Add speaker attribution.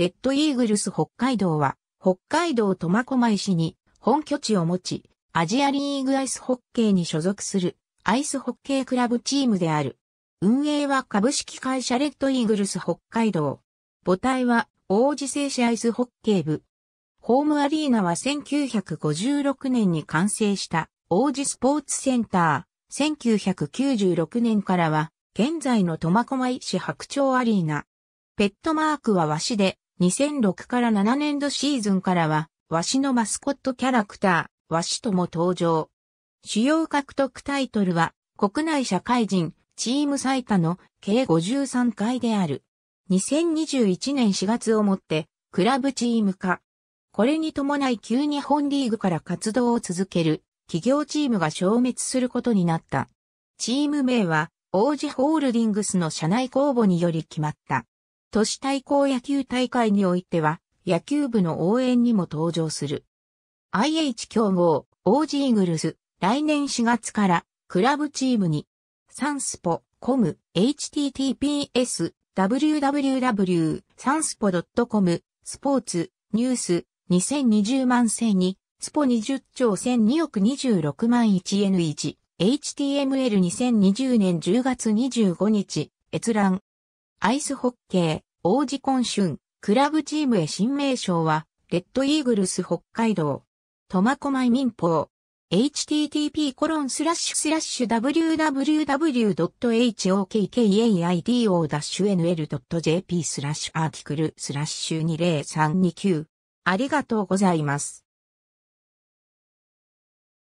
Speaker 1: レッドイーグルス北海道は、北海道苫小牧市に本拠
Speaker 2: 地を持ち、アジアリーグアイスホッケーに所属するアイスホッケークラブチームである。運営は株式会社レッドイーグルス北海道。母体は王子製紙アイスホッケー部。ホームアリーナは1956年に完成した王子スポーツセンター。1996年からは現在の苫小牧市白鳥アリーナ。ペットマークは和紙で2006から7年度シーズンからは、わしのマスコットキャラクター、わしとも登場。主要獲得タイトルは、国内社会人、チーム最多の計53回である。2021年4月をもって、クラブチーム化。これに伴い旧日本リーグから活動を続ける企業チームが消滅することになった。チーム名は、王子ホールディングスの社内公募により決まった。都市対抗野球大会においては、野球部の応援にも登場する。IH 競合、オージーグルス、来年4月から、クラブチームに、サンスポ、コム、https、www.sanspo.com、スポーツ、ニュース、2020万世に、スポ20兆1002億26万 1N1、HTML2020 年10月25日、閲覧。アイスホッケー、王子今春、クラブチームへ新名称は、レッドイーグルス北海道、苫小牧民放、http コロンスラッシュスラッシュ www.hokkaido-nl.jp スラッシュアーティクル
Speaker 1: スラッシュ20329ありがとうございます。